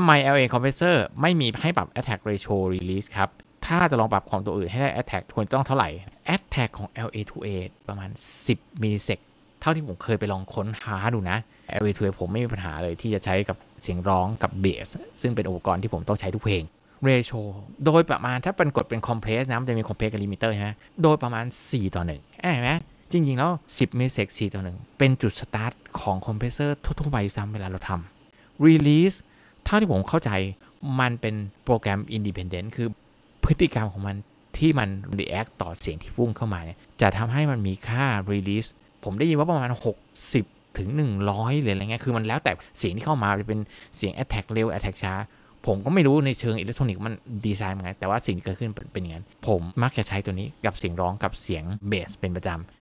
ทำไม LA Compressor ไม่มีให้ปรับ Attack Ratio Release ครับ ถ้าจะลองปรับของตัวอื่นให้ได้ Attack ควรต้องเท่าไหร่ Attack ของ LA2A ประมาณ 10มิลลิเซกเท่าที่ผมเคยไปลองค้นหาดูนะ LA2A ผมไม่มีปัญหาเลยที่จะใช้กับเสียงร้องกับเบส ซึ่งเป็นอุปกรณ์ที่ผมต้องใช้ทุกเพลงเร i o โดยประมาณถ้าเป็นกดเป็นคอมเพ s สนะ มันจะมีคอมเพ s สกับลิมิเตอร์ใช่ไหมโดยประมาณ 4ต่อ1เห็นไหมจริงๆแล้ว10มิลลิเซก4ต่อ1เป็นจุดสตาร์ทของคอมเพรสเซอร์ทั่วๆไปซ้ำเวลาเราทำ Release เท่าที่ผมเข้าใจมันเป็นโปรแกรมอินดิเพนเดนต์คือพฤติกรรมของมันที่มันรีแอคต่อเสียงที่พุ่งเข้ามาเนี่ย จะทำให้มันมีค่า release ผมได้ยินว่าประมาณ 60 ถึง 100 เลยอะไรเงี้ย คือมันแล้วแต่เสียงที่เข้ามา จะเป็นเสียง attack เร็ว attack ช้า ผมก็ไม่รู้ในเชิงอิเล็กทรอนิกส์มันดีไซน์ยังไง แต่ว่าสิ่งที่เกิดขึ้นเป็นอย่างนั้น ผมมักจะใช้ตัวนี้กับเสียงร้อง กับเสียงเบส เป็นประจำ